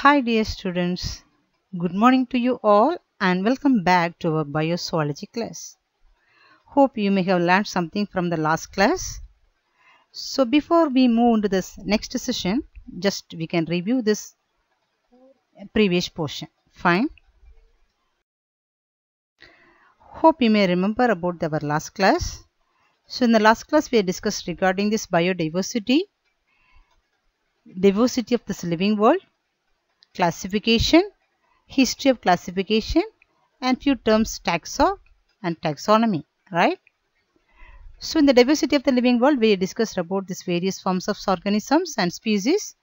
Hi dear students, good morning to you all and welcome back to our biosology class. Hope you may have learned something from the last class. So before we move into this next session, just we can review this previous portion. Fine. Hope you may remember about our last class. So in the last class we discussed regarding this biodiversity, diversity of this living world classification, history of classification and few terms taxa and taxonomy, right? So in the diversity of the living world, we discussed about these various forms of organisms and species.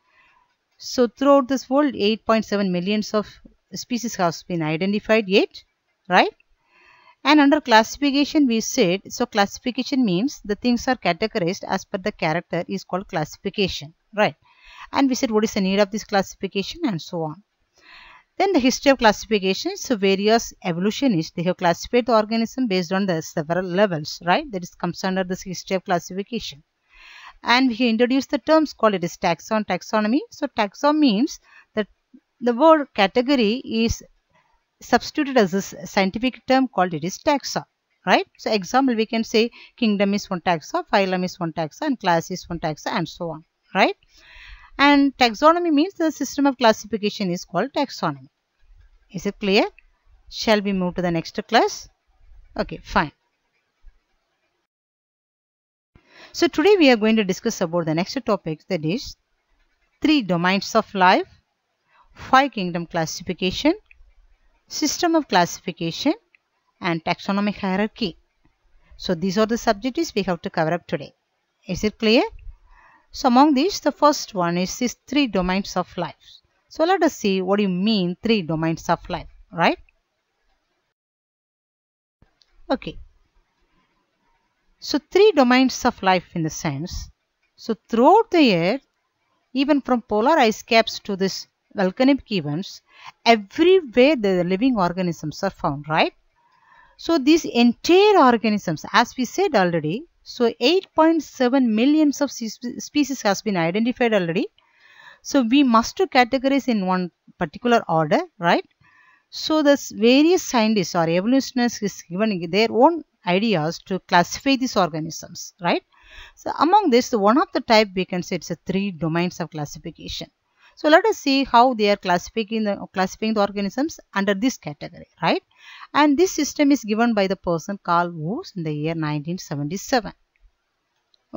So throughout this world, 8.7 millions of species has been identified yet, right? And under classification, we said, so classification means the things are categorized as per the character is called classification, right? and we said what is the need of this classification and so on. Then the history of classification. So various evolutionists, they have classified the organism based on the several levels, right? That is comes under this history of classification. And we introduced the terms called it is taxon, taxonomy. So taxon means that the word category is substituted as a scientific term called it is taxa, right? So example, we can say kingdom is one taxa, phylum is one taxa, and class is one taxa, and so on, right? and taxonomy means the system of classification is called taxonomy. Is it clear? Shall we move to the next class? Okay, fine. So today we are going to discuss about the next topic that is three domains of life, five kingdom classification, system of classification and taxonomic hierarchy. So these are the subjects we have to cover up today. Is it clear? So among these, the first one is these three domains of life. So let us see what you mean three domains of life, right? Okay. So three domains of life in the sense. So throughout the year, even from polar ice caps to this volcanic events, everywhere the living organisms are found, right? So these entire organisms, as we said already, so 8.7 millions of species has been identified already. So we must to categorize in one particular order, right? So the various scientists or evolutionists is given their own ideas to classify these organisms, right? So among this, one of the type we can say it's a three domains of classification. So let us see how they are classifying the, classifying the organisms under this category, right? and this system is given by the person Carl Woos in the year 1977.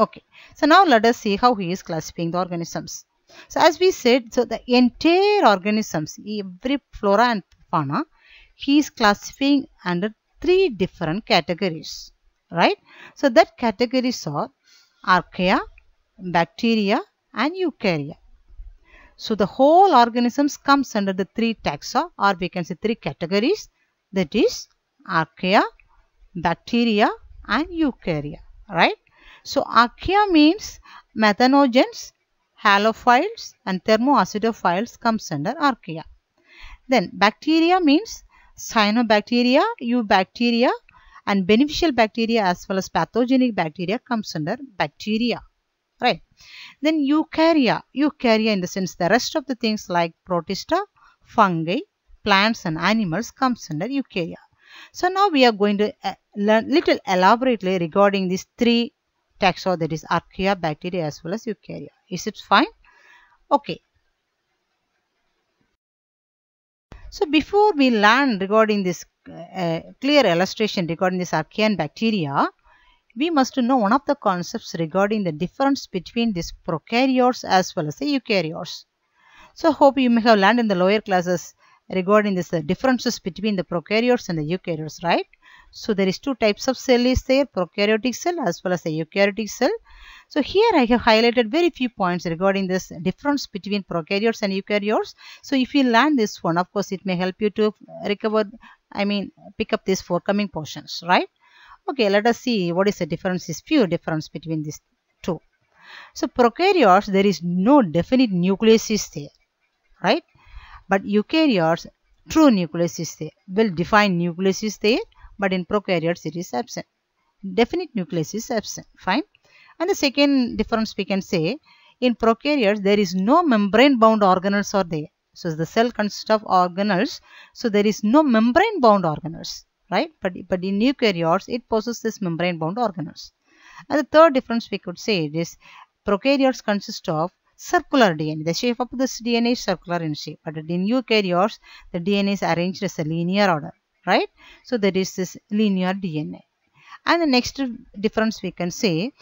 Okay, so now let us see how he is classifying the organisms. So as we said, so the entire organisms, every flora and fauna, he is classifying under three different categories, right? So that categories are archaea, bacteria and eukarya. So the whole organisms comes under the three taxa or we can say three categories that is archaea, bacteria and eukarya, right? So archaea means methanogens, halophiles and thermoacidophiles comes under archaea. Then bacteria means cyanobacteria, eubacteria and beneficial bacteria as well as pathogenic bacteria comes under bacteria, right? Then eukarya, eukarya in the sense the rest of the things like protista, fungi plants and animals comes under eukarya. So now we are going to uh, learn little elaborately regarding these three taxa that is archaea, bacteria as well as eukarya. Is it fine? Okay. So before we learn regarding this uh, clear illustration regarding this archaea and bacteria, we must know one of the concepts regarding the difference between these prokaryotes as well as the eukaryotes. So hope you may have learned in the lower classes regarding this the differences between the prokaryotes and the eukaryotes, right? So there is two types of cell is there, prokaryotic cell as well as the eukaryotic cell. So here I have highlighted very few points regarding this difference between prokaryotes and eukaryotes. So if you learn this one, of course, it may help you to recover, I mean, pick up these forthcoming portions, right? Okay, let us see what is the difference, is few difference between these two. So prokaryotes, there is no definite nucleus is there, right? But eukaryotes, true nucleus is there. Well defined nucleus is there, but in prokaryotes it is absent. Definite nucleus is absent. Fine. And the second difference we can say, in prokaryotes there is no membrane bound organelles are there. So the cell consists of organelles, so there is no membrane bound organelles, right? But, but in eukaryotes it possesses membrane bound organelles. And the third difference we could say is prokaryotes consist of circular DNA. The shape of this DNA is circular in shape. But in eukaryotes, the DNA is arranged as a linear order, right? So there is this linear DNA. And the next difference we can say,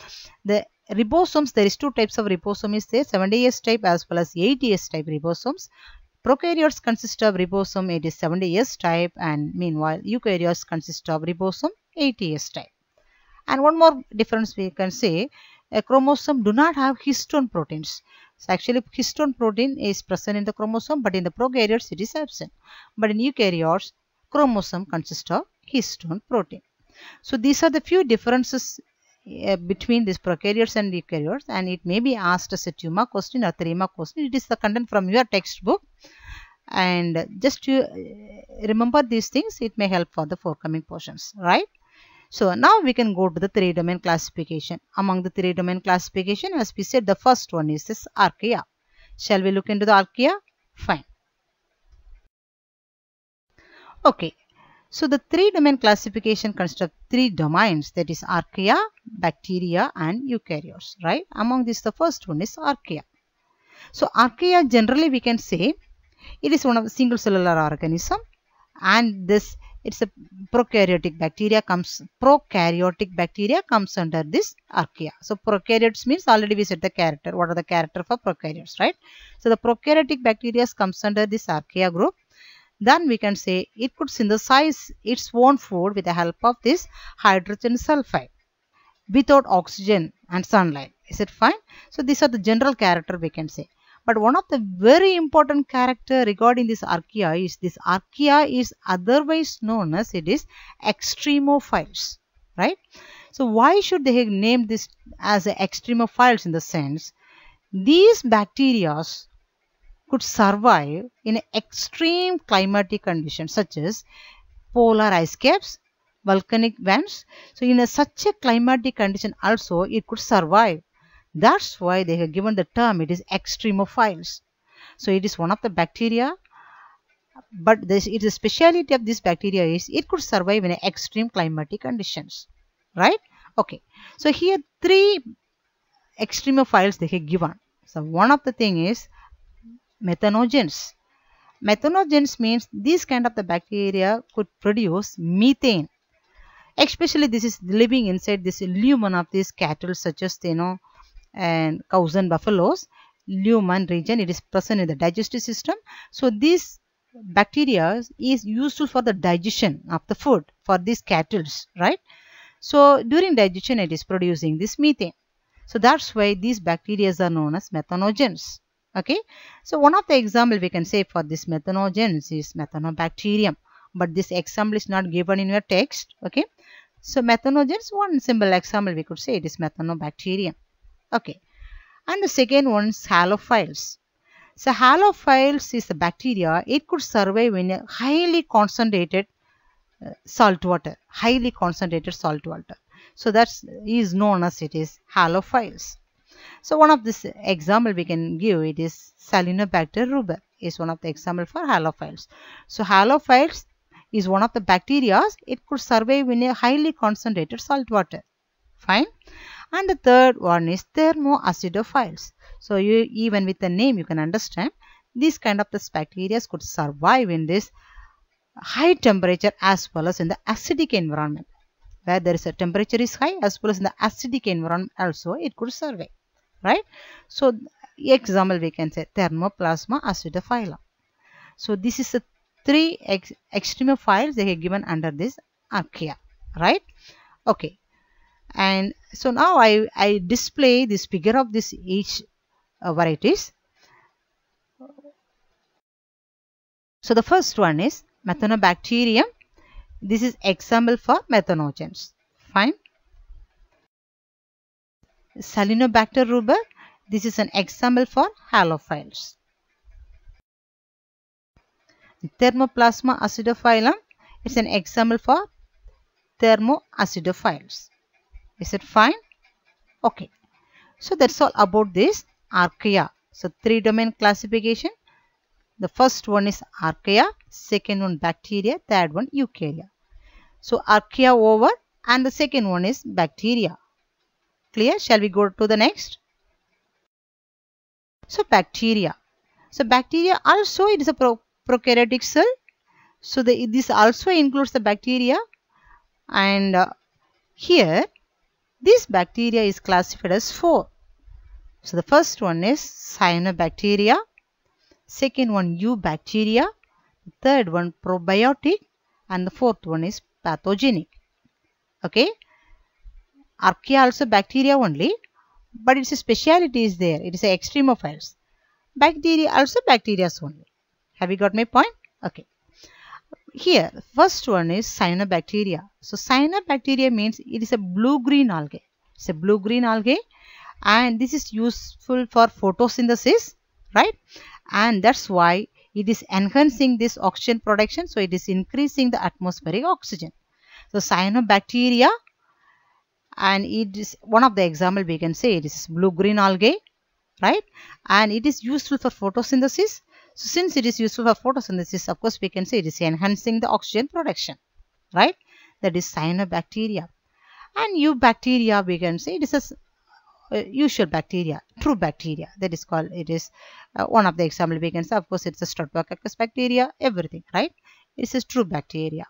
the ribosomes, there is two types of ribosome is there, 70S type as well as 80S type ribosomes. Prokaryotes consist of ribosome 70S type and meanwhile eukaryotes consist of ribosome 80S type. And one more difference we can say, a chromosome do not have histone proteins. So actually histone protein is present in the chromosome but in the prokaryotes it is absent. But in eukaryotes chromosome consists of histone protein. So these are the few differences uh, between these prokaryotes and eukaryotes and it may be asked as a tumor question or therema question. It is the content from your textbook and just to eh, remember these things it may help for the forthcoming portions right so now we can go to the three domain classification. Among the three domain classification as we said the first one is this archaea. Shall we look into the archaea? Fine. Okay. So the three domain classification consists of three domains that is archaea, bacteria and eukaryotes right. Among these the first one is archaea. So archaea generally we can say it is one of the single cellular organism and this it's a prokaryotic bacteria comes prokaryotic bacteria comes under this archaea so prokaryotes means already we said the character what are the character for prokaryotes right so the prokaryotic bacteria comes under this archaea group then we can say it could synthesize its own food with the help of this hydrogen sulfide without oxygen and sunlight is it fine so these are the general character we can say but one of the very important character regarding this archaea is this archaea is otherwise known as it is extremophiles, right? So why should they have named this as extremophiles in the sense these bacteria could survive in extreme climatic conditions such as polar ice caps, volcanic vents. So in a, such a climatic condition also it could survive that's why they have given the term it is extremophiles. So it is one of the bacteria but this, it is speciality of this bacteria is it could survive in extreme climatic conditions. Right? Okay. So here three extremophiles they have given. So one of the thing is methanogens. Methanogens means this kind of the bacteria could produce methane. Especially this is living inside this lumen of these cattle such as you know and cows and buffaloes lumen region it is present in the digestive system so this bacteria is useful for the digestion of the food for these cattle right so during digestion it is producing this methane so that's why these bacteria are known as methanogens okay so one of the example we can say for this methanogens is methanobacterium but this example is not given in your text okay so methanogens one simple example we could say it is methanobacterium Okay. And the second one is halophiles. So halophiles is a bacteria. It could survive in a highly concentrated uh, salt water. Highly concentrated salt water. So that is known as it is halophiles. So one of this example we can give it is Salinobacter ruber is one of the example for halophiles. So halophiles is one of the bacteria. It could survive in a highly concentrated salt water fine and the third one is thermoacidophiles so you even with the name you can understand this kind of the bacteria could survive in this high temperature as well as in the acidic environment where there is a temperature is high as well as in the acidic environment also it could survive right so example we can say thermoplasma acidophila. so this is the three ex extremophiles they are given under this archaea right okay and so now I, I display this figure of this each uh, varieties. So the first one is Methanobacterium. This is example for methanogens. Fine. Salinobacter ruber. This is an example for halophiles. Thermoplasma acidophyllum. It's an example for thermoacidophiles. Is it fine? Okay. So that's all about this archaea. So three domain classification. The first one is archaea, second one bacteria, third one eukarya. So archaea over and the second one is bacteria. Clear? Shall we go to the next? So bacteria. So bacteria also it is a pro prokaryotic cell. So the, this also includes the bacteria and uh, here this bacteria is classified as four. So the first one is cyanobacteria, second one eubacteria, third one probiotic and the fourth one is pathogenic. Okay. Archaea also bacteria only but its speciality is there. It is extremophiles. Bacteria also bacteria only. Have you got my point? Okay here first one is cyanobacteria so cyanobacteria means it is a blue green algae it's a blue green algae and this is useful for photosynthesis right and that's why it is enhancing this oxygen production so it is increasing the atmospheric oxygen so cyanobacteria and it is one of the example we can say it is blue green algae right and it is useful for photosynthesis so since it is useful for photosynthesis, of course, we can say it is enhancing the oxygen production, right? That is cyanobacteria. And bacteria, we can say it is a uh, usual bacteria, true bacteria. That is called, it is uh, one of the example we can say, of course, it's a Streptococcus bacteria, everything, right? It is true bacteria.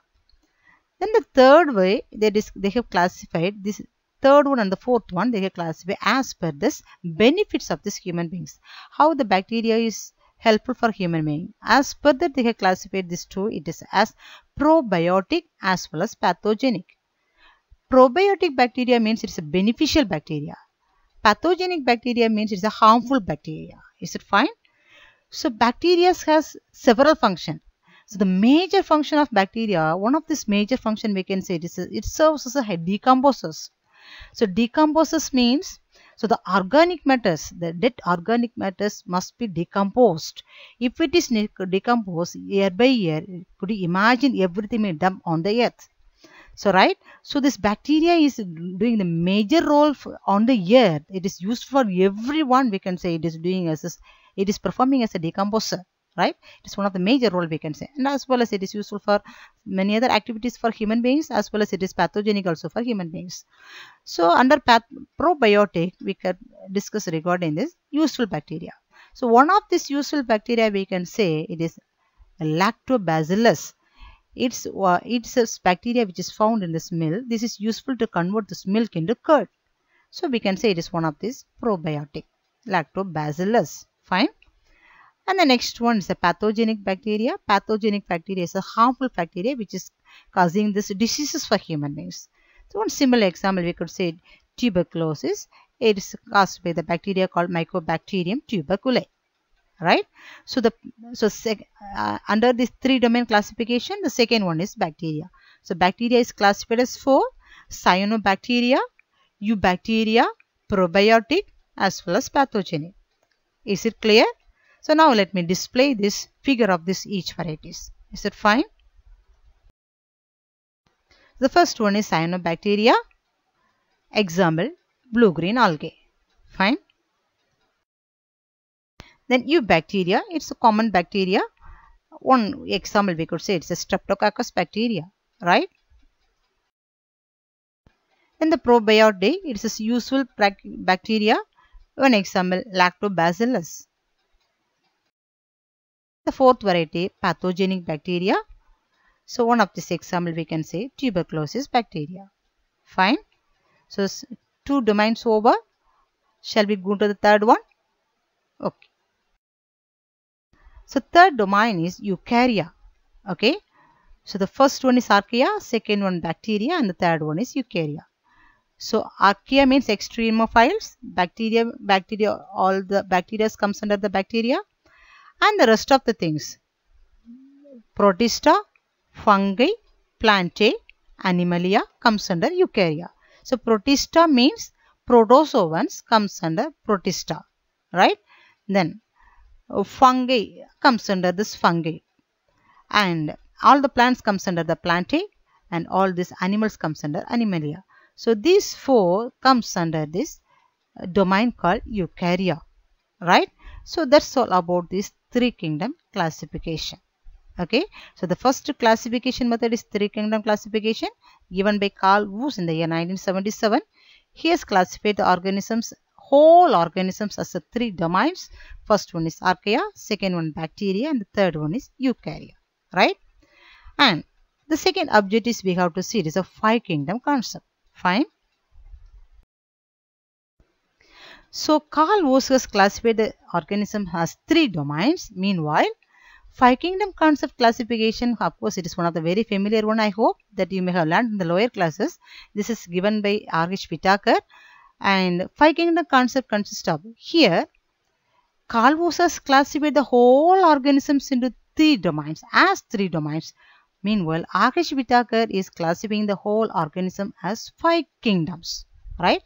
Then the third way, that is, they have classified this third one and the fourth one, they have classified as per this benefits of this human beings. How the bacteria is helpful for human being. As per that they have classified these two, it is as probiotic as well as pathogenic. Probiotic bacteria means it is a beneficial bacteria. Pathogenic bacteria means it is a harmful bacteria. Is it fine? So bacteria has several functions. So the major function of bacteria, one of this major function we can say it, is, it serves as a decomposers. So decomposers means so the organic matters, the dead organic matters must be decomposed. If it is decomposed year by year, could you imagine everything may dump on the earth? So right, so this bacteria is doing the major role on the earth. It is used for everyone. We can say it is doing as it is performing as a decomposer right it's one of the major role we can say and as well as it is useful for many other activities for human beings as well as it is pathogenic also for human beings so under probiotic we can discuss regarding this useful bacteria so one of this useful bacteria we can say it is lactobacillus it's uh, it's a bacteria which is found in this milk this is useful to convert this milk into curd so we can say it is one of these probiotic lactobacillus fine and the next one is the pathogenic bacteria. Pathogenic bacteria is a harmful bacteria which is causing this diseases for human beings. So one similar example we could say tuberculosis. It is caused by the bacteria called Mycobacterium tuberculae right so the so sec, uh, under this three domain classification the second one is bacteria so bacteria is classified as four cyanobacteria eubacteria probiotic as well as pathogenic is it clear so now let me display this figure of this each varieties. Is it fine? The first one is cyanobacteria. Example, blue-green algae. Fine. Then eubacteria, it's a common bacteria. One example we could say it's a streptococcus bacteria, right? Then the probiotic, it's a useful bacteria. One example, lactobacillus. The fourth variety, pathogenic bacteria. So one of this example we can say tuberculosis bacteria. Fine. So two domains over. Shall we go to the third one? Okay. So third domain is eukarya. Okay. So the first one is archaea, second one bacteria and the third one is eukarya. So archaea means extremophiles. Bacteria, bacteria, all the bacteria comes under the bacteria and the rest of the things protista fungi plantae animalia comes under eukarya so protista means protozoans comes under protista right then uh, fungi comes under this fungi and all the plants comes under the plantae and all these animals comes under animalia so these four comes under this uh, domain called eukarya right so that's all about these three kingdom classification okay so the first classification method is three kingdom classification given by Carl Woos in the year 1977 he has classified the organisms whole organisms as the three domains first one is archaea second one bacteria and the third one is eukarya right and the second object is we have to see it is a five kingdom concept fine So Carl Oss has classified the organism as three domains. Meanwhile, five kingdom concept classification, of course, it is one of the very familiar one. I hope that you may have learned in the lower classes. This is given by R.H. Pitakar. And five kingdom concept consists of here, Carl Oss has classified the whole organisms into three domains as three domains. Meanwhile, Akash Vitakar is classifying the whole organism as five kingdoms, right?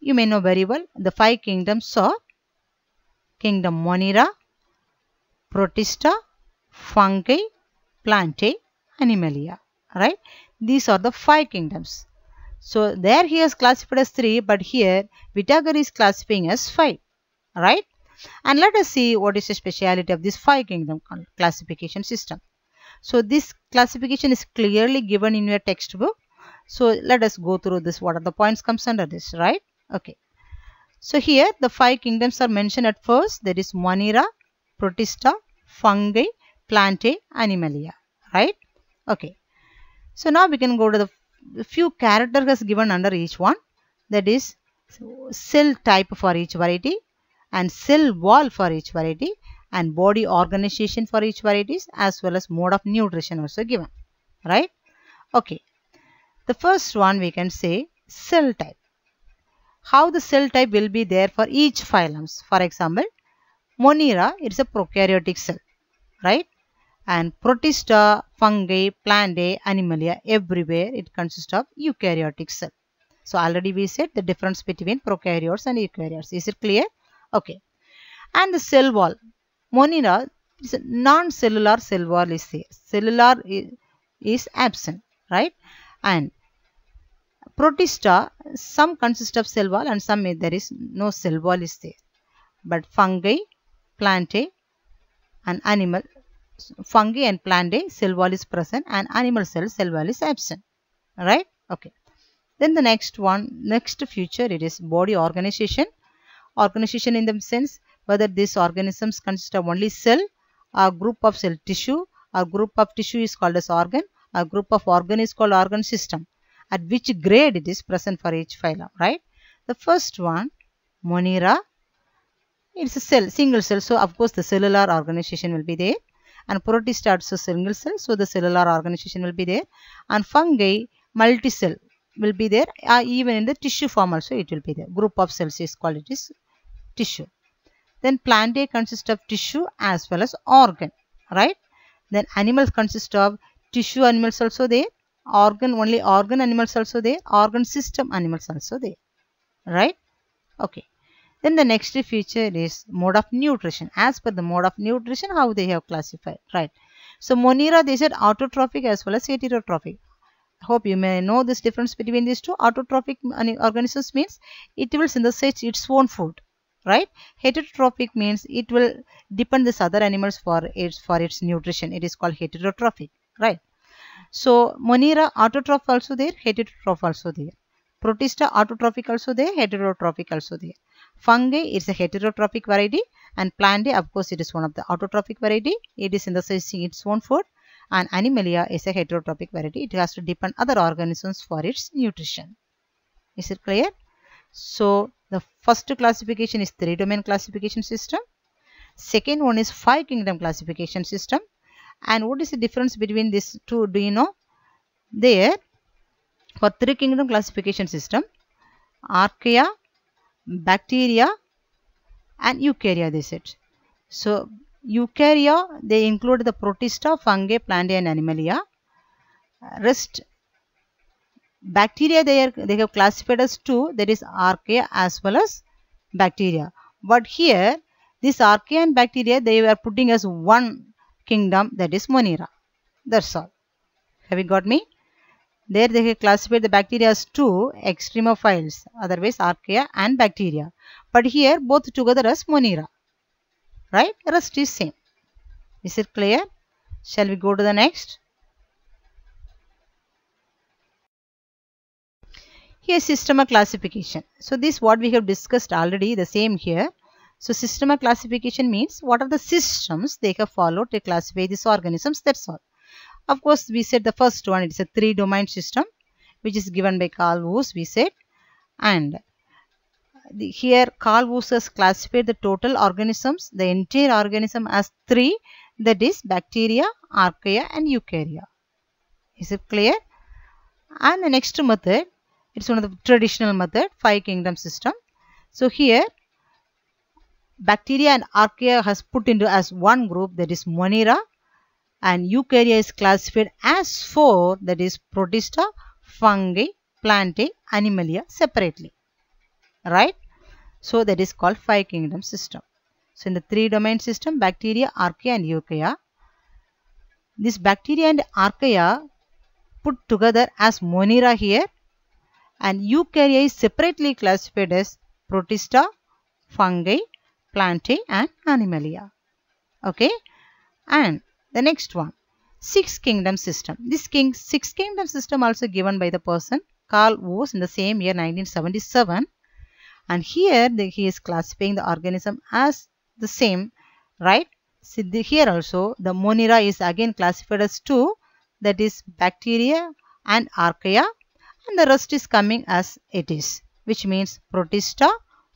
You may know very well the five kingdoms are Kingdom Monera, Protista, Fungi, Plantae, Animalia. Right? These are the five kingdoms. So there he has classified as three, but here Vitagar is classifying as five. Right? And let us see what is the speciality of this five kingdom classification system. So this classification is clearly given in your textbook. So let us go through this. What are the points comes under this, right? Okay. So here the five kingdoms are mentioned at first. There is Monera, Protista, Fungi, Plantae, Animalia. Right? Okay. So now we can go to the few characters given under each one. That is cell type for each variety and cell wall for each variety and body organization for each varieties as well as mode of nutrition also given. Right? Okay. The first one we can say cell type how the cell type will be there for each phylum? For example, Monera it's a prokaryotic cell, right? And protista, fungi, plantae, animalia, everywhere it consists of eukaryotic cell. So already we said the difference between prokaryotes and eukaryotes. Is it clear? Okay. And the cell wall. Monera is a non-cellular cell wall is there. Cellular is absent, right? And Protista, some consist of cell wall and some there is no cell wall is there. But fungi, plantae and animal, fungi and plantae cell wall is present and animal cell cell wall is absent. Right? Okay. Then the next one, next future it is body organization. Organization in the sense whether these organisms consist of only cell or group of cell tissue or group of tissue is called as organ or group of organ is called organ system at which grade it is present for each phylum, right? The first one, Monera, it's a cell, single cell. So, of course, the cellular organization will be there. And Protista, are also single cell. So, the cellular organization will be there. And fungi, multicell will be there. Uh, even in the tissue form also, it will be there. Group of cells is called it is tissue. Then plantae consists of tissue as well as organ, right? Then animals consist of tissue animals also there organ only organ animals also there organ system animals also there right okay then the next feature is mode of nutrition as per the mode of nutrition how they have classified right so monira they said autotrophic as well as heterotrophic hope you may know this difference between these two autotrophic organisms means it will synthesize its own food right heterotrophic means it will depend this other animals for its for its nutrition it is called heterotrophic right so Monera autotroph also there, heterotroph also there. Protista autotrophic also there, heterotrophic also there. Fungi is a heterotrophic variety and plant of course it is one of the autotrophic variety. It is synthesizing its own food and Animalia is a heterotrophic variety. It has to depend other organisms for its nutrition. Is it clear? So the first classification is three domain classification system. Second one is five kingdom classification system. And what is the difference between these two? Do you know? There, for three kingdom classification system, archaea, bacteria, and eukarya, they said. So, eukarya, they include the protista, fungi, plantae, and animalia. Rest bacteria they are they have classified as two that is archaea as well as bacteria but here this archaea and bacteria they were putting as one kingdom that is Monera. That's all. Have you got me? There they classified the bacteria as two extremophiles, otherwise archaea and bacteria. But here both together as Monera. Right? Rest is same. Is it clear? Shall we go to the next? Here systema classification. So this what we have discussed already the same here. So system of classification means what are the systems they have followed to classify these organisms that's all. Of course we said the first one it is a three domain system which is given by Carl Woese we said and the, here Carl Woese has classified the total organisms the entire organism as three that is bacteria, archaea and eukarya. Is it clear? And the next method it's one of the traditional method five kingdom system. So here bacteria and archaea has put into as one group that is monera and eukarya is classified as four that is protista fungi plantae animalia separately right so that is called five kingdom system so in the three domain system bacteria archaea and eukarya this bacteria and archaea put together as monera here and eukarya is separately classified as protista fungi plantae and animalia. Okay. And the next one, six kingdom system. This king, six kingdom system also given by the person Carl Woese in the same year 1977. And here the, he is classifying the organism as the same, right? See the, here also the Monera is again classified as two, that is bacteria and archaea and the rest is coming as it is, which means protista,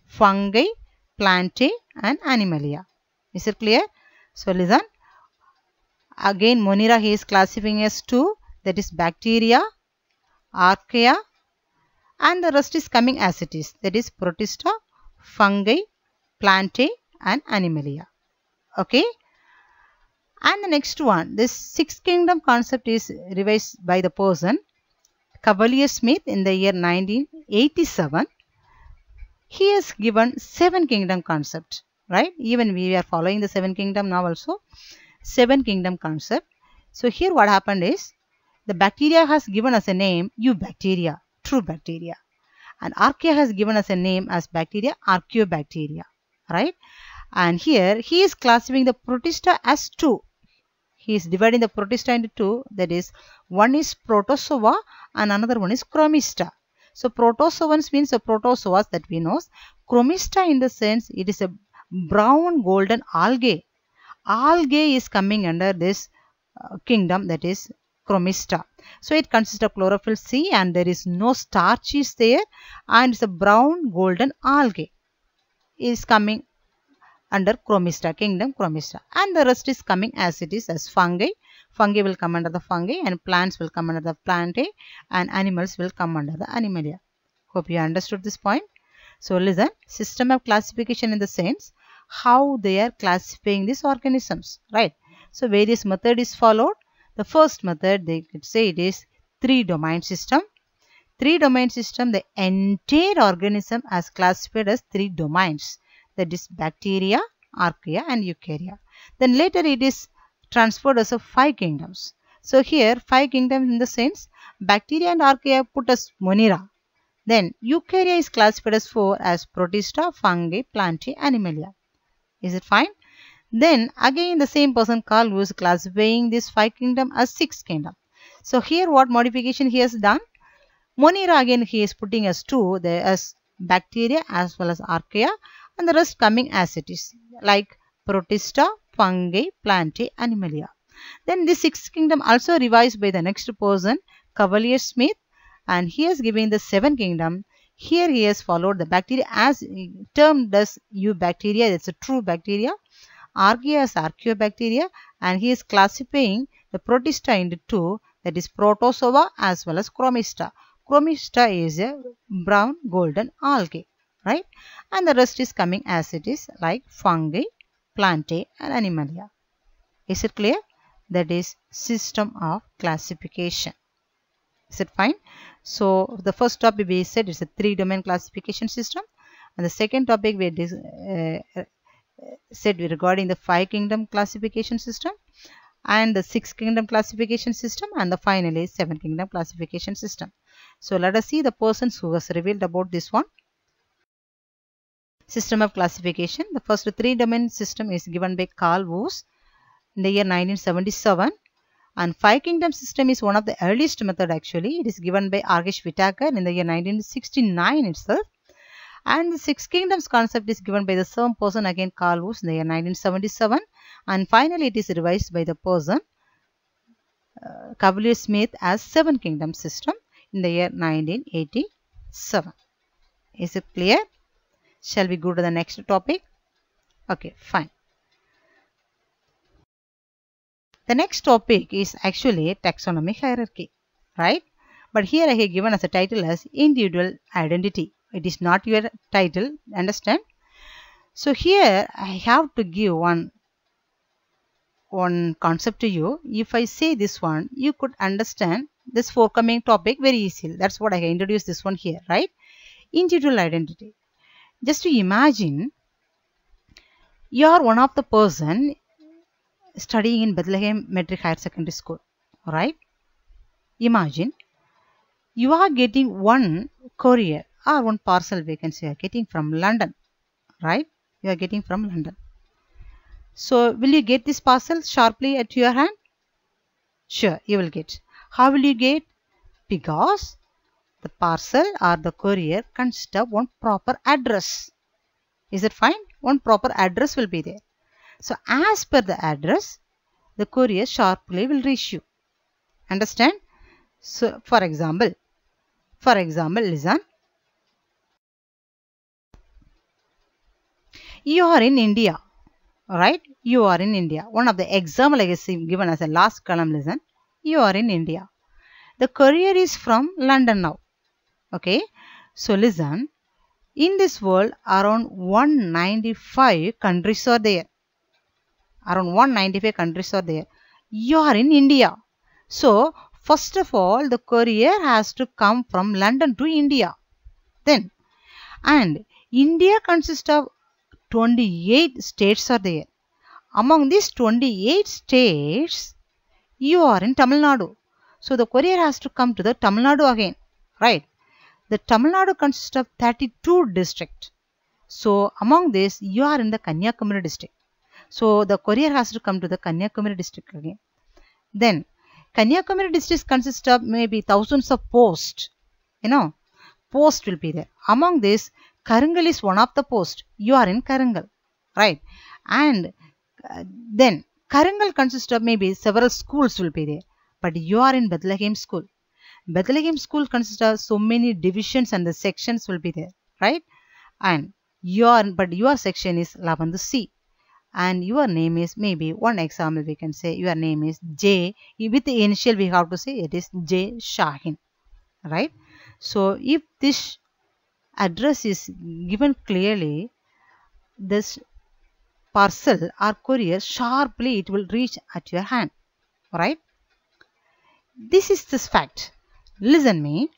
fungi, plantae and animalia. Is it clear? So listen. Again Monira he is classifying as two that is bacteria, archaea and the rest is coming as it is that is protista, fungi, plantae and animalia. Okay. And the next one, this sixth kingdom concept is revised by the person Cavalier Smith in the year 1987 he is given seven kingdom concept right even we are following the seven kingdom now also seven kingdom concept so here what happened is the bacteria has given us a name eubacteria true bacteria and archaea has given us a name as bacteria archaeobacteria right and here he is classifying the protista as two he is dividing the protista into two that is one is protozoa and another one is chromista so protozoans means the protozoas that we know. Chromista in the sense it is a brown golden algae. Algae is coming under this uh, kingdom that is chromista. So it consists of chlorophyll C and there is no starch is there and it's a brown golden algae is coming under chromista kingdom chromista and the rest is coming as it is as fungi fungi will come under the fungi and plants will come under the plantae and animals will come under the animalia. Hope you understood this point. So listen, system of classification in the sense how they are classifying these organisms, right? So various method is followed. The first method they could say it is three domain system. Three domain system, the entire organism has classified as three domains. That is bacteria, archaea and eukarya. Then later it is transferred as of five kingdoms. So here five kingdoms in the sense bacteria and archaea put as monera. Then eukarya is classified as four as protista, fungi, plantae, animalia. Is it fine? Then again the same person Carl was classifying this five kingdom as six kingdom. So here what modification he has done? Monera again he is putting as two there as bacteria as well as archaea and the rest coming as it is like protista, fungi, plantae, animalia. Then this sixth kingdom also revised by the next person, Cavalier Smith, and he is giving the seventh kingdom. Here he has followed the bacteria as termed as eubacteria, that's a true bacteria, archaea as archaeobacteria, and he is classifying the protista into two, that is protozoa as well as chromista. Chromista is a brown golden algae, right? And the rest is coming as it is like fungi, plantae and animalia. Is it clear? That is system of classification. Is it fine? So the first topic we said is a three-domain classification system. And the second topic we uh, said regarding the five kingdom classification system and the six kingdom classification system and the finally seven kingdom classification system. So let us see the persons who was revealed about this one system of classification. The first three-domain system is given by Carl Woese in the year 1977 and five kingdom system is one of the earliest method actually. It is given by Argesh Whitaker in the year 1969 itself and the six kingdoms concept is given by the same person again Carl Woese in the year 1977 and finally it is revised by the person uh, Cavalier Smith as seven kingdom system in the year 1987. Is it clear? Shall we go to the next topic? Okay, fine. The next topic is actually taxonomic hierarchy, right? But here I have given as a title as individual identity. It is not your title, understand? So here I have to give one one concept to you. If I say this one, you could understand this forthcoming topic very easily. That's what I introduced this one here, right? Individual identity. Just to imagine, you are one of the person studying in Bethlehem Metric Higher Secondary School, right? Imagine you are getting one courier or one parcel vacancy you are getting from London, right? You are getting from London. So, will you get this parcel sharply at your hand? Sure, you will get. How will you get? Because the parcel or the courier consists of one proper address. Is it fine? One proper address will be there. So as per the address, the courier sharply will reach you. Understand? So for example, for example, listen. You are in India, right? You are in India. One of the example I guess given as a last column, listen. You are in India. The courier is from London now. Okay. So listen. In this world around 195 countries are there. Around 195 countries are there. You are in India. So first of all the courier has to come from London to India. Then and India consists of 28 states are there. Among these 28 states, you are in Tamil Nadu. So the courier has to come to the Tamil Nadu again, right? the Tamil Nadu consists of 32 districts. So among this, you are in the Kanyakumari district. So the courier has to come to the Kanyakumari district again. Then Kanyakumari district consists of maybe thousands of posts. You know, post will be there. Among this, Karangal is one of the post. You are in Karangal, right? And uh, then Karangal consists of maybe several schools will be there. But you are in Bethlehem school. Bethlehem school consists of so many divisions and the sections will be there, right? And your but your section is Labandu C and your name is maybe one example we can say your name is J with the initial we have to say it is J Shahin right so if this address is given clearly this parcel or courier sharply it will reach at your hand right this is this fact Listen me.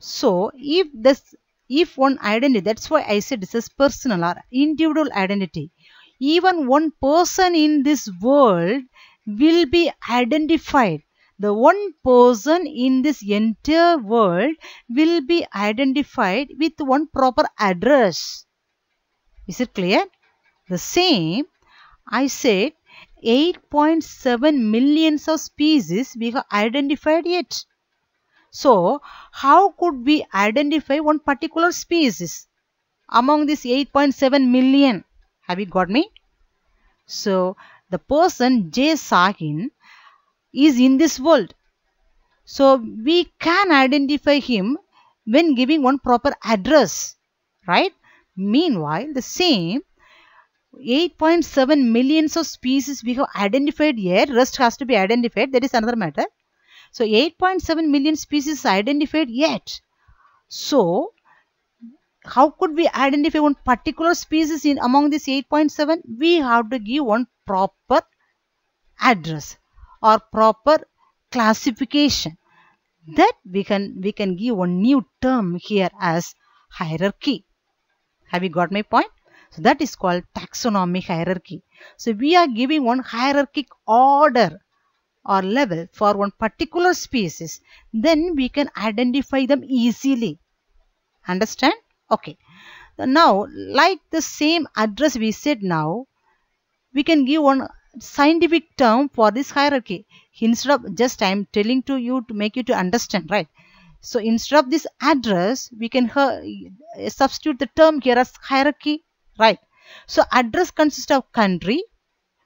So if this if one identity that's why I said this is personal or individual identity. Even one person in this world will be identified. The one person in this entire world will be identified with one proper address. Is it clear? The same, I said 8.7 millions of species we have identified yet. So, how could we identify one particular species among this 8.7 million? Have you got me? So, the person J. Sahin is in this world. So, we can identify him when giving one proper address, right? Meanwhile, the same 8.7 millions of species we have identified here, rest has to be identified, that is another matter. So 8.7 million species identified yet. So how could we identify one particular species in among this 8.7? We have to give one proper address or proper classification that we can we can give one new term here as hierarchy. Have you got my point? So that is called taxonomic hierarchy. So we are giving one hierarchic order or level for one particular species, then we can identify them easily. Understand? Okay. Now, like the same address we said now, we can give one scientific term for this hierarchy. Instead of just I am telling to you to make you to understand, right? So instead of this address, we can eh, substitute the term here as hierarchy, right? So address consists of country,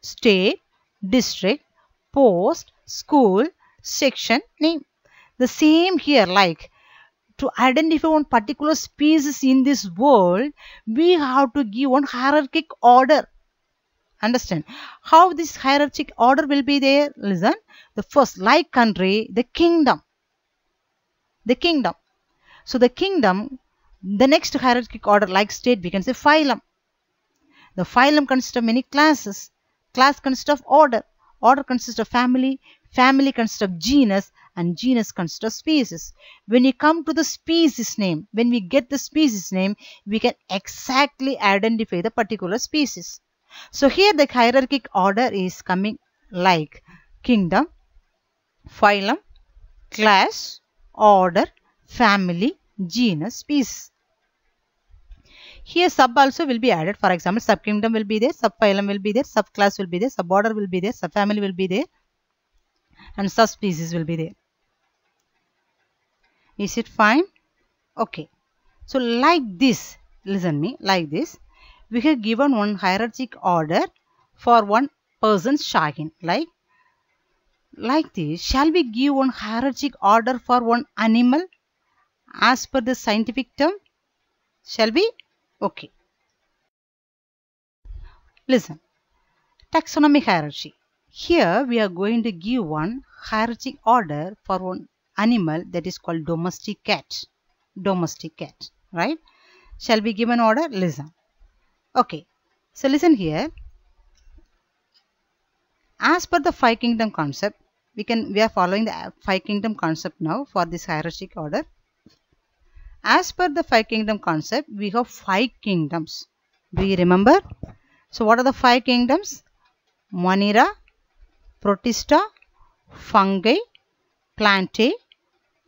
state, district, post, school, section name. The same here like to identify one particular species in this world, we have to give one hierarchic order. Understand how this hierarchic order will be there? Listen, the first like country, the kingdom. The kingdom. So the kingdom, the next hierarchic order like state, we can say phylum. The phylum consists of many classes. Class consists of order. Order consists of family, family consists of genus, and genus consists of species. When you come to the species name, when we get the species name, we can exactly identify the particular species. So here the hierarchic order is coming like kingdom, phylum, class, order, family, genus, species. Here sub also will be added. For example, subkingdom will be there, subphylum will be there, subclass will be there, suborder will be there, subfamily will be there and subspecies will be there. Is it fine? Okay. So like this, listen me, like this, we have given one hierarchical order for one person's shagging. Like, like this, shall we give one hierarchical order for one animal as per the scientific term? Shall we? Okay. Listen, taxonomic hierarchy. Here we are going to give one hierarchical order for one animal that is called domestic cat. Domestic cat, right? Shall we give an order? Listen. Okay, so listen here. As per the five kingdom concept, we can we are following the five kingdom concept now for this hierarchic order as per the five kingdom concept, we have five kingdoms. We remember? So what are the five kingdoms? Monera, Protista, Fungi, Plantae,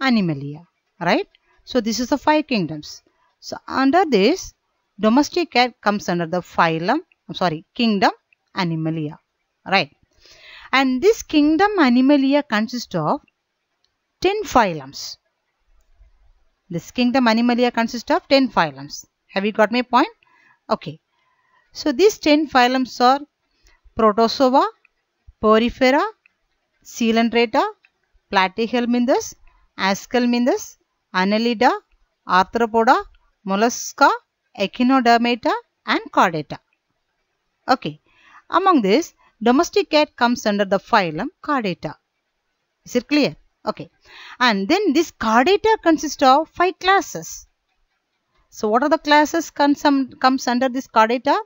Animalia. Right? So this is the five kingdoms. So under this, domestic cat comes under the phylum, I'm sorry, kingdom Animalia. Right? And this kingdom Animalia consists of 10 phylums. This kingdom Animalia consists of 10 phylums. Have you got my point? Okay. So these 10 phylums are Protozoa, Porifera, Coelenterata, Platyhelminthes, Ascalminthes, Annelida, Arthropoda, Mollusca, Echinodermata and Chordata. Okay. Among this, domestic cat comes under the phylum Chordata. Is it clear? Okay. And then this cardata consists of five classes. So what are the classes comes under this cardata data?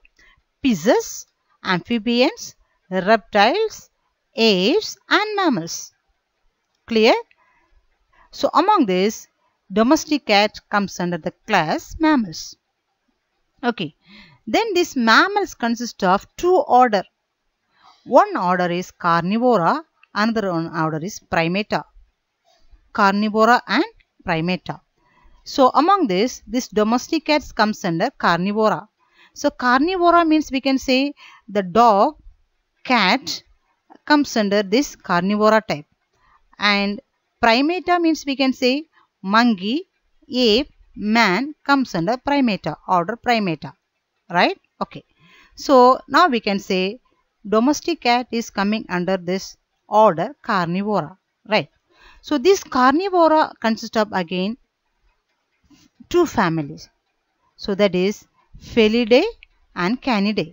Pieces, amphibians, reptiles, apes and mammals. Clear? So among this, domestic cat comes under the class mammals. Okay. Then these mammals consist of two order. One order is carnivora, another order is primata carnivora and primata. So among this, this domestic cats comes under carnivora. So carnivora means we can say the dog, cat comes under this carnivora type. And primata means we can say monkey, ape, man comes under primata, order primata. Right? Okay. So now we can say domestic cat is coming under this order carnivora. Right. So this carnivora consists of again two families. So that is Felidae and Canidae.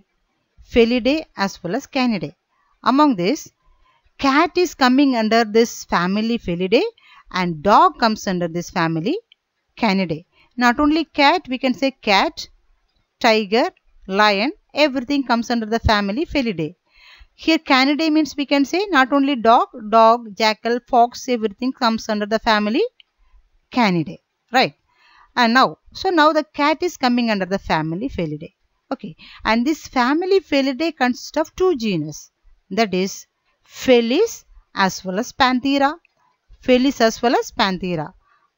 Felidae as well as Canidae. Among this, cat is coming under this family Felidae and dog comes under this family Canidae. Not only cat, we can say cat, tiger, lion, everything comes under the family Felidae. Here canidae means we can say not only dog, dog, jackal, fox, everything comes under the family canidae, right? And now, so now the cat is coming under the family felidae, okay? And this family felidae consists of two genus, that is felis as well as panthera, felis as well as panthera.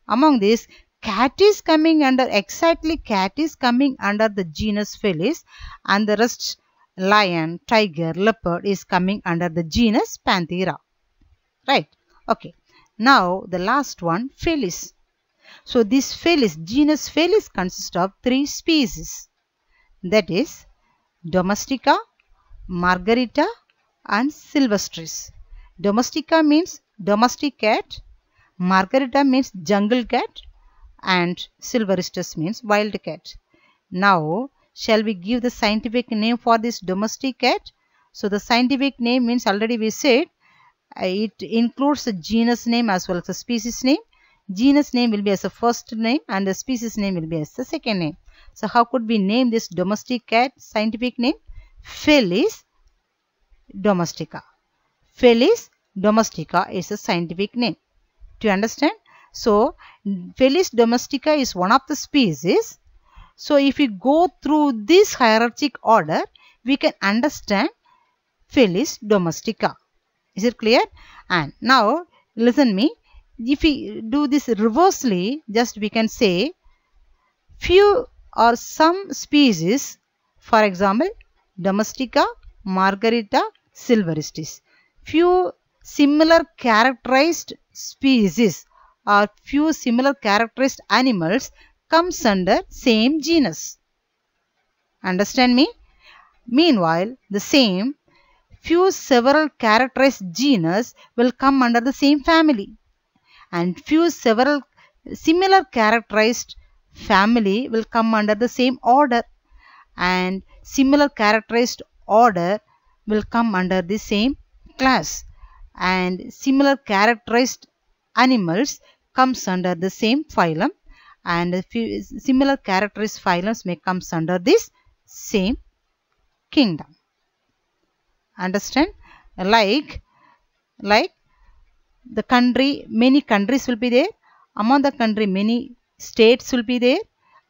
Among these, cat is coming under, exactly cat is coming under the genus felis and the rest lion, tiger, leopard is coming under the genus Panthera. Right. Okay. Now the last one Felis. So this Felis, genus Felis consists of three species. That is Domestica, Margarita and Silvestris. Domestica means domestic cat, Margarita means jungle cat and Silvestris means wild cat. Now Shall we give the scientific name for this domestic cat? So the scientific name means already we said uh, it includes the genus name as well as the species name. Genus name will be as a first name and the species name will be as the second name. So how could we name this domestic cat scientific name? Felis domestica. Felis domestica is a scientific name. Do you understand? So Felis domestica is one of the species so, if we go through this hierarchic order, we can understand Felis domestica. Is it clear? And now, listen me. If we do this reversely, just we can say few or some species, for example, domestica, margarita, silveristis. Few similar characterized species or few similar characterized animals comes under same genus. Understand me? Meanwhile, the same few several characterized genus will come under the same family and few several similar characterized family will come under the same order and similar characterized order will come under the same class and similar characterized animals comes under the same phylum and a few similar characteristic phylums may comes under this same kingdom understand like like the country many countries will be there among the country many states will be there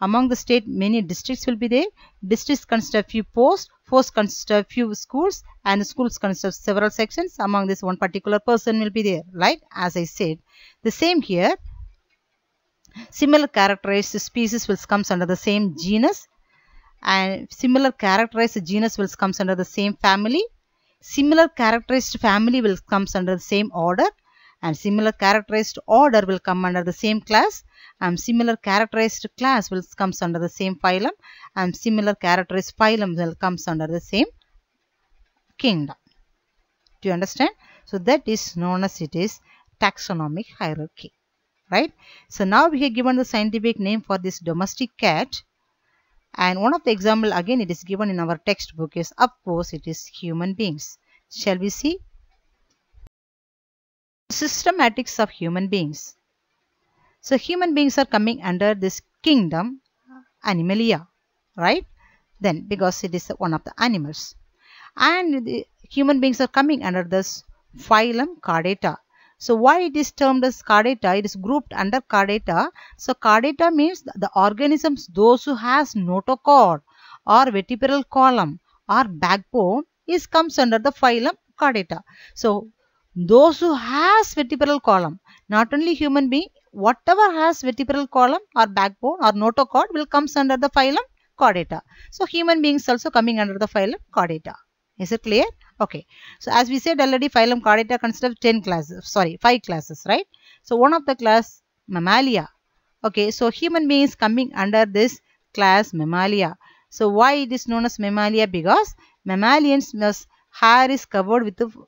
among the state many districts will be there districts consist of few posts posts consist of few schools and schools consist of several sections among this one particular person will be there right as i said the same here Similar characterized species will comes under the same genus and similar characterized genus will comes under the same family. Similar characterized family will comes under the same order and similar characterized order will come under the same class and similar characterized class will comes under the same phylum and similar characterized phylum will comes under the same kingdom. Do you understand? So that is known as it is taxonomic hierarchy right so now we have given the scientific name for this domestic cat and one of the example again it is given in our textbook is of course it is human beings shall we see systematics of human beings so human beings are coming under this kingdom animalia right then because it is one of the animals and the human beings are coming under this phylum chordata so why it is termed as chordata? It is grouped under chordata. So chordata means the organisms those who has notochord or vertebral column or backbone is comes under the phylum chordata. So those who has vertebral column, not only human being, whatever has vertebral column or backbone or notochord will comes under the phylum chordata. So human beings also coming under the phylum chordata. Is it clear? Okay, so as we said already phylum Chordata consists of 10 classes, sorry 5 classes, right? So one of the class Mammalia. Okay, so human beings coming under this class Mammalia. So why it is known as Mammalia? Because mammalians hair is covered with um,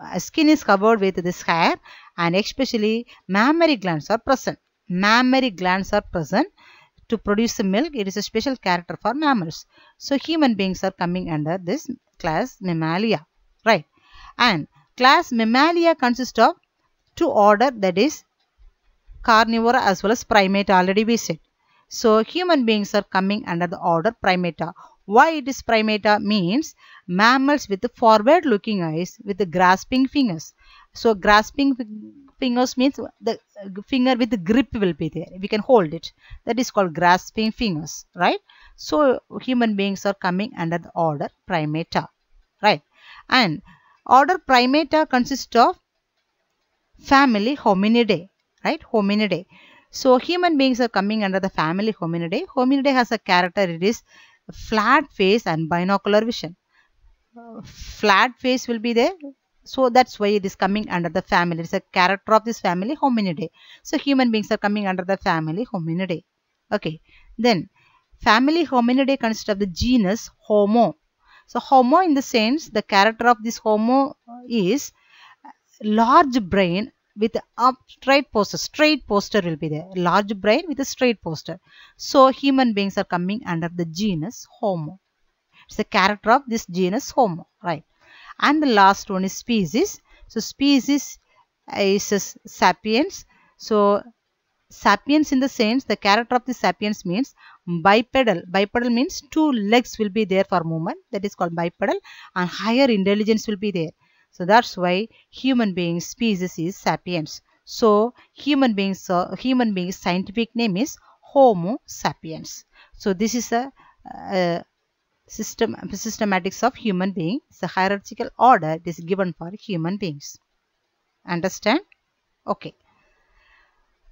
uh, skin is covered with this hair and especially mammary glands are present. Mammary glands are present to produce the milk. It is a special character for mammals. So human beings are coming under this class Mammalia, right? And class Mammalia consists of two order that is carnivora as well as primate already we said. So human beings are coming under the order primata. Why it is primata means mammals with forward looking eyes with the grasping fingers. So grasping fingers means the finger with the grip will be there. We can hold it. That is called grasping fingers, right? So human beings are coming under the order primata, right? And order primata consists of family hominidae, right? Hominidae. So human beings are coming under the family hominidae. Hominidae has a character. It is flat face and binocular vision. Flat face will be there. So that's why it is coming under the family. It's a character of this family hominidae. So human beings are coming under the family hominidae. Okay. Then Family Hominidae consists of the genus Homo. So Homo in the sense the character of this Homo is large brain with upright straight posture straight posture will be there large brain with a straight posture so human beings are coming under the genus homo it's the character of this genus homo right and the last one is species so species is sapiens so sapiens in the sense the character of the sapiens means bipedal bipedal means two legs will be there for movement that is called bipedal and higher intelligence will be there so that's why human being species is sapiens so human beings uh, human beings scientific name is homo sapiens so this is a uh, system systematics of human being it's a hierarchical order that is given for human beings understand okay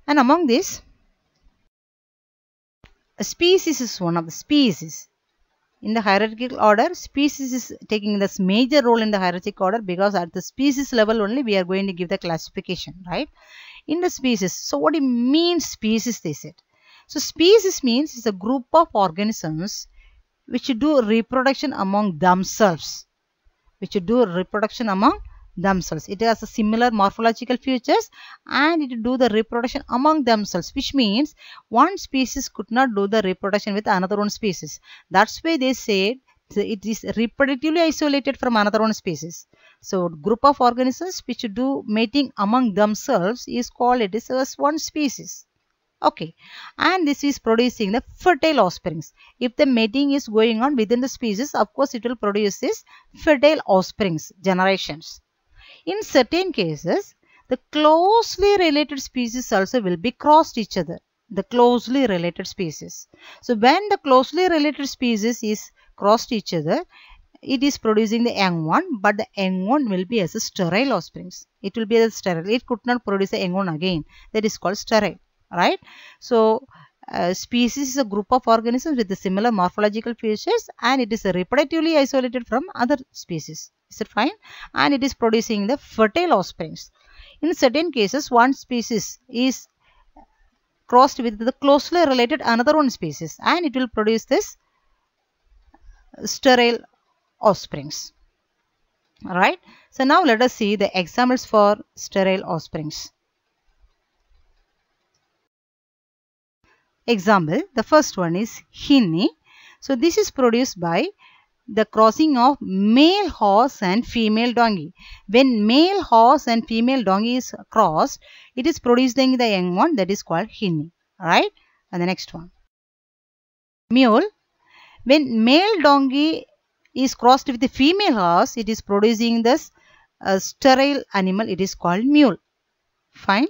and among these a species is one of the species in the hierarchical order species is taking this major role in the hierarchical order because at the species level only we are going to give the classification right in the species so what it means species they said so species means it's a group of organisms which do reproduction among themselves which do reproduction among themselves. It has a similar morphological features and it do the reproduction among themselves which means one species could not do the reproduction with another one species. That's why they said it is reproductively isolated from another one species. So group of organisms which do mating among themselves is called it is as one species. Okay, and this is producing the fertile offsprings. If the mating is going on within the species, of course it will produce this fertile offsprings, generations. In certain cases, the closely related species also will be crossed each other, the closely related species. So, when the closely related species is crossed each other, it is producing the young one, but the young one will be as a sterile offspring. It will be as sterile. It could not produce a young one again. That is called sterile, right? So, uh, species is a group of organisms with similar morphological features and it is reproductively isolated from other species. Is it fine? And it is producing the fertile offsprings. In certain cases, one species is crossed with the closely related another one species and it will produce this sterile offsprings. Alright. So now let us see the examples for sterile offsprings. Example, the first one is hinni. So this is produced by the crossing of male horse and female donkey. When male horse and female donkey is crossed, it is producing the young one that is called hinni. Alright? And the next one. Mule. When male donkey is crossed with the female horse, it is producing this uh, sterile animal. It is called mule. Fine.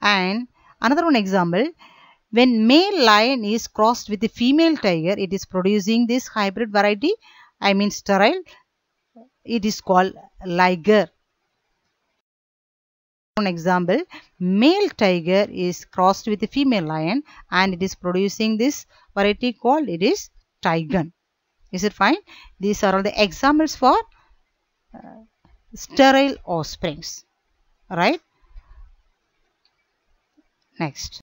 And another one example. When male lion is crossed with the female tiger, it is producing this hybrid variety, I mean sterile. It is called liger. One example, male tiger is crossed with the female lion and it is producing this variety called it is tigon. Is it fine? These are all the examples for uh, sterile offsprings. Right? Next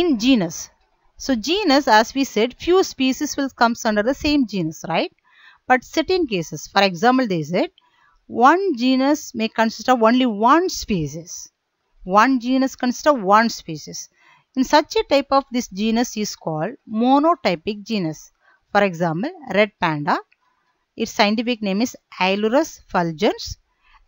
in genus. So genus as we said few species will comes under the same genus right. But certain cases for example they said one genus may consist of only one species. One genus consists of one species. In such a type of this genus is called monotypic genus. For example, red panda. Its scientific name is Ailurus fulgens.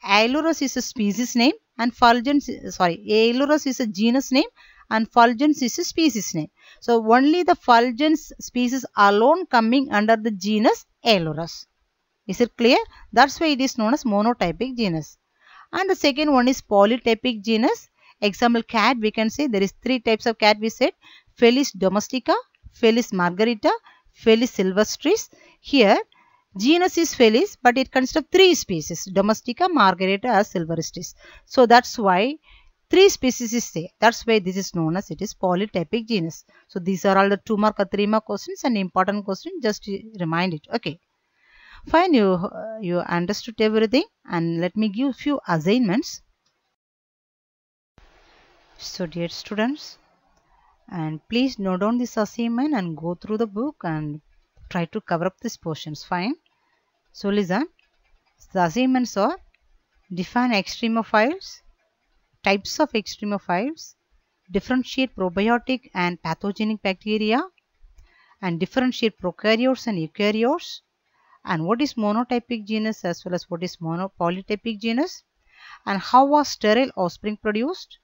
Ailurus is a species name and fulgens, sorry, Ailurus is a genus name and fulgens is a species name. So, only the fulgens species alone coming under the genus Aelurus. Is it clear? That's why it is known as monotypic genus. And the second one is polytypic genus. Example cat we can say there is three types of cat we said. Felis domestica, Felis margarita, Felis silvestris. Here genus is Felis but it consists of three species domestica, margarita as silvestris. So that's why Three species is there. That's why this is known as it is polytypic genus. So these are all the two mark or three mark questions and important question. Just remind it. Okay. Fine, you uh, you understood everything, and let me give few assignments. So dear students, and please note down this assignment and go through the book and try to cover up these portions. Fine. So listen. The assignments are define extremophiles types of extremophiles, differentiate probiotic and pathogenic bacteria, and differentiate prokaryotes and eukaryotes, and what is monotypic genus as well as what is monopolytypic genus, and how was sterile offspring produced,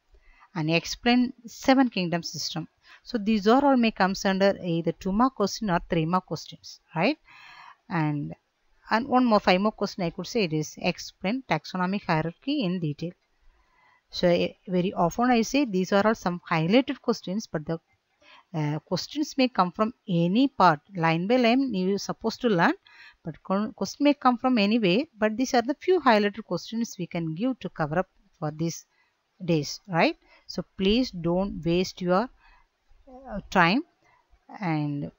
and explain seven kingdom system. So these are all may comes under either two mark question or three mark questions, right? And and one more five more question I could say it is explain taxonomic hierarchy in detail. So eh, very often I say these are all some highlighted questions but the uh, questions may come from any part line by line you are supposed to learn but question may come from any way but these are the few highlighted questions we can give to cover up for these days right so please don't waste your uh, time and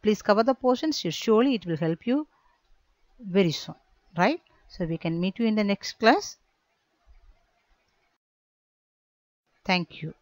please cover the portions surely it will help you very soon right so we can meet you in the next class Thank you.